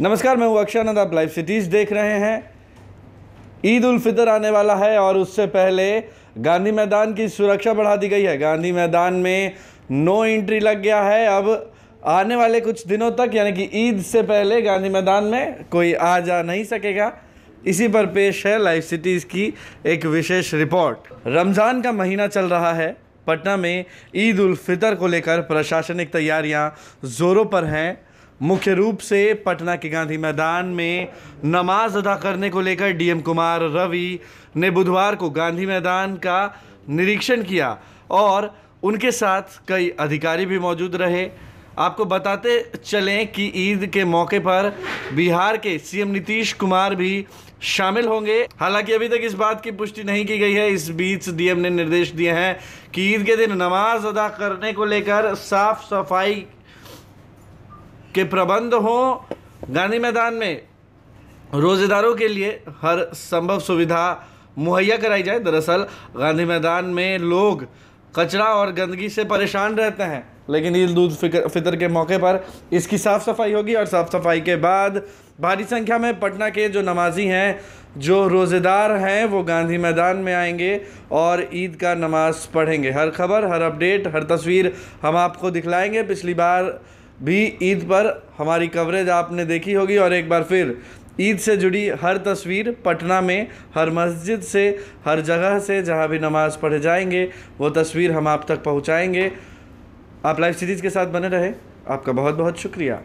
नमस्कार मैं हूँ अक्षानंद आप लाइव सिटीज़ देख रहे हैं ईद उल फितर आने वाला है और उससे पहले गांधी मैदान की सुरक्षा बढ़ा दी गई है गांधी मैदान में नो एंट्री लग गया है अब आने वाले कुछ दिनों तक यानी कि ईद से पहले गांधी मैदान में कोई आ जा नहीं सकेगा इसी पर पेश है लाइव सिटीज़ की एक विशेष रिपोर्ट रमज़ान का महीना चल रहा है पटना में ईद उल फितर को लेकर प्रशासनिक तैयारियां ज़ोरों पर हैं मुख्य रूप से पटना के गांधी मैदान में नमाज अदा करने को लेकर डीएम कुमार रवि ने बुधवार को गांधी मैदान का निरीक्षण किया और उनके साथ कई अधिकारी भी मौजूद रहे आपको बताते चलें कि ईद के मौके पर बिहार के सीएम नीतीश कुमार भी शामिल होंगे हालांकि अभी तक इस बात की पुष्टि नहीं की गई है इस बीच डीएम ने निर्देश दिए हैं कि ईद के दिन नमाज अदा करने को लेकर साफ सफाई के प्रबंध हों गांधी मैदान में रोजेदारों के लिए हर संभव सुविधा मुहैया कराई जाए दरअसल गांधी मैदान में लोग कचरा और गंदगी से परेशान रहते हैं लेकिन ईद उल फितर के मौके पर इसकी साफ़ सफाई होगी और साफ़ सफाई के बाद भारी संख्या में पटना के जो नमाजी हैं जो रोज़ेदार हैं वो गांधी मैदान में आएंगे और ईद का नमाज़ पढ़ेंगे हर खबर हर अपडेट हर तस्वीर हम आपको दिखलाएंगे पिछली बार भी ईद पर हमारी कवरेज आपने देखी होगी और एक बार फिर ईद से जुड़ी हर तस्वीर पटना में हर मस्जिद से हर जगह से जहाँ भी नमाज पढ़े जाएंगे वो तस्वीर हम आप तक पहुँचाएँगे आप लाइव सीरीज़ के साथ बने रहे आपका बहुत बहुत शुक्रिया